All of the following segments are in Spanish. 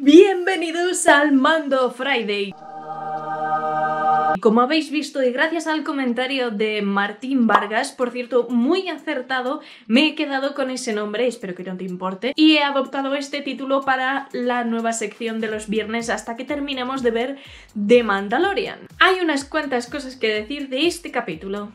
Bienvenidos al Mando Friday. Como habéis visto y gracias al comentario de Martín Vargas, por cierto, muy acertado, me he quedado con ese nombre, espero que no te importe, y he adoptado este título para la nueva sección de los viernes hasta que terminemos de ver The Mandalorian. Hay unas cuantas cosas que decir de este capítulo.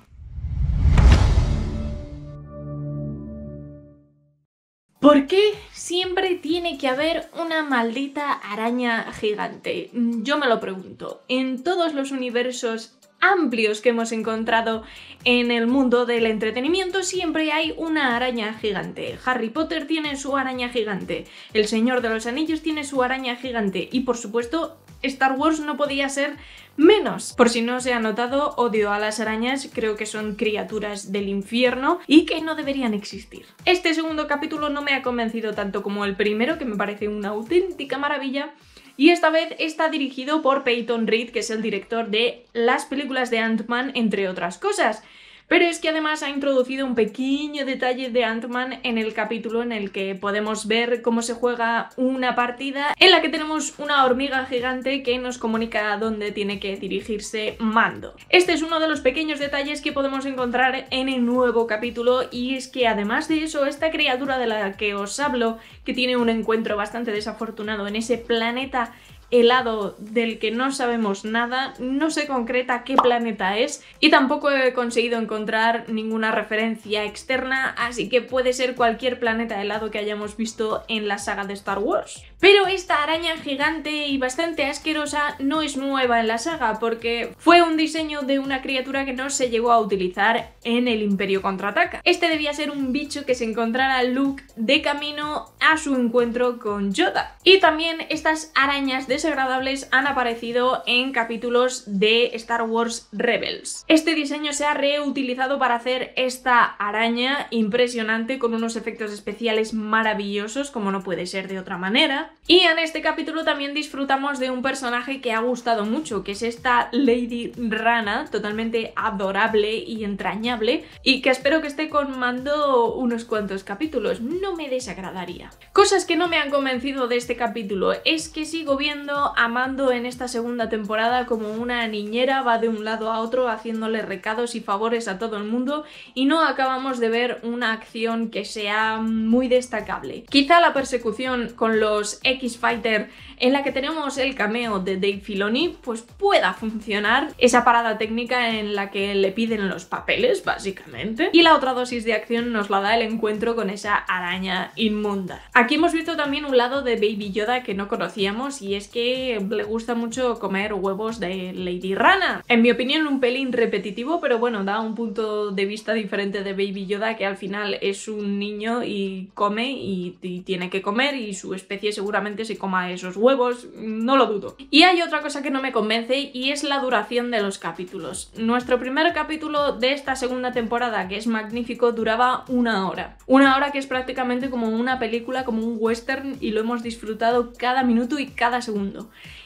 ¿Por qué siempre tiene que haber una maldita araña gigante? Mm, yo me lo pregunto. En todos los universos amplios que hemos encontrado en el mundo del entretenimiento, siempre hay una araña gigante. Harry Potter tiene su araña gigante, El Señor de los Anillos tiene su araña gigante y por supuesto Star Wars no podía ser menos. Por si no se ha notado, odio a las arañas, creo que son criaturas del infierno y que no deberían existir. Este segundo capítulo no me ha convencido tanto como el primero, que me parece una auténtica maravilla, y esta vez está dirigido por Peyton Reed, que es el director de las películas de Ant-Man, entre otras cosas. Pero es que además ha introducido un pequeño detalle de Ant-Man en el capítulo en el que podemos ver cómo se juega una partida en la que tenemos una hormiga gigante que nos comunica dónde tiene que dirigirse Mando. Este es uno de los pequeños detalles que podemos encontrar en el nuevo capítulo y es que además de eso, esta criatura de la que os hablo, que tiene un encuentro bastante desafortunado en ese planeta helado del que no sabemos nada, no se concreta qué planeta es y tampoco he conseguido encontrar ninguna referencia externa, así que puede ser cualquier planeta helado que hayamos visto en la saga de Star Wars. Pero esta araña gigante y bastante asquerosa no es nueva en la saga porque fue un diseño de una criatura que no se llegó a utilizar en el Imperio Contraataca. Este debía ser un bicho que se encontrara Luke de camino a su encuentro con Yoda. Y también estas arañas de desagradables han aparecido en capítulos de Star Wars Rebels. Este diseño se ha reutilizado para hacer esta araña impresionante con unos efectos especiales maravillosos, como no puede ser de otra manera. Y en este capítulo también disfrutamos de un personaje que ha gustado mucho, que es esta Lady Rana, totalmente adorable y entrañable, y que espero que esté Mando unos cuantos capítulos. No me desagradaría. Cosas que no me han convencido de este capítulo es que sigo viendo amando en esta segunda temporada como una niñera, va de un lado a otro haciéndole recados y favores a todo el mundo y no acabamos de ver una acción que sea muy destacable. Quizá la persecución con los X-Fighter en la que tenemos el cameo de Dave Filoni pues pueda funcionar esa parada técnica en la que le piden los papeles básicamente y la otra dosis de acción nos la da el encuentro con esa araña inmunda. Aquí hemos visto también un lado de Baby Yoda que no conocíamos y es que le gusta mucho comer huevos de Lady Rana. En mi opinión un pelín repetitivo, pero bueno, da un punto de vista diferente de Baby Yoda que al final es un niño y come y tiene que comer y su especie seguramente se coma esos huevos, no lo dudo. Y hay otra cosa que no me convence y es la duración de los capítulos. Nuestro primer capítulo de esta segunda temporada, que es magnífico, duraba una hora. Una hora que es prácticamente como una película, como un western y lo hemos disfrutado cada minuto y cada segundo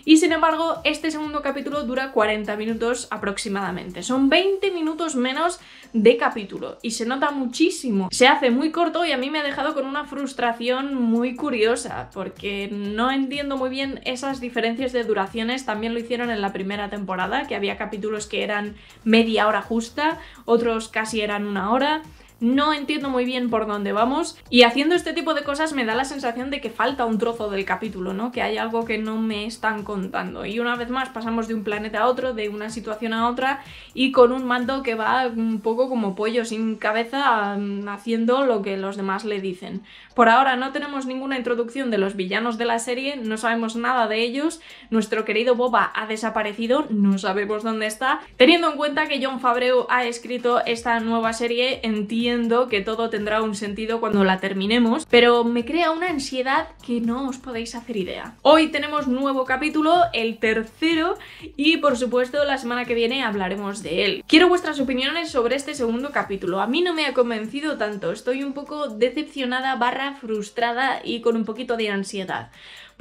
y sin embargo, este segundo capítulo dura 40 minutos aproximadamente. Son 20 minutos menos de capítulo y se nota muchísimo. Se hace muy corto y a mí me ha dejado con una frustración muy curiosa porque no entiendo muy bien esas diferencias de duraciones. También lo hicieron en la primera temporada, que había capítulos que eran media hora justa, otros casi eran una hora no entiendo muy bien por dónde vamos y haciendo este tipo de cosas me da la sensación de que falta un trozo del capítulo, ¿no? Que hay algo que no me están contando. Y una vez más pasamos de un planeta a otro, de una situación a otra y con un mando que va un poco como pollo sin cabeza mm, haciendo lo que los demás le dicen. Por ahora no tenemos ninguna introducción de los villanos de la serie, no sabemos nada de ellos, nuestro querido Boba ha desaparecido, no sabemos dónde está. Teniendo en cuenta que John Fabreu ha escrito esta nueva serie, entiendo que todo tendrá un sentido cuando la terminemos, pero me crea una ansiedad que no os podéis hacer idea. Hoy tenemos nuevo capítulo, el tercero, y por supuesto la semana que viene hablaremos de él. Quiero vuestras opiniones sobre este segundo capítulo. A mí no me ha convencido tanto, estoy un poco decepcionada barra frustrada y con un poquito de ansiedad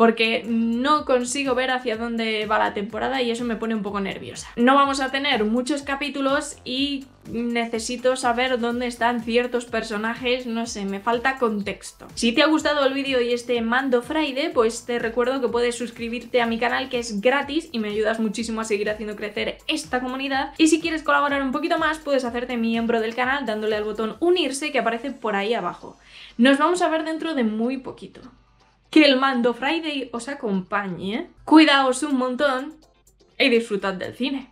porque no consigo ver hacia dónde va la temporada y eso me pone un poco nerviosa. No vamos a tener muchos capítulos y necesito saber dónde están ciertos personajes, no sé, me falta contexto. Si te ha gustado el vídeo y este Mando Friday, pues te recuerdo que puedes suscribirte a mi canal que es gratis y me ayudas muchísimo a seguir haciendo crecer esta comunidad. Y si quieres colaborar un poquito más, puedes hacerte miembro del canal dándole al botón unirse que aparece por ahí abajo. Nos vamos a ver dentro de muy poquito que el Mando Friday os acompañe, cuidaos un montón y disfrutad del cine.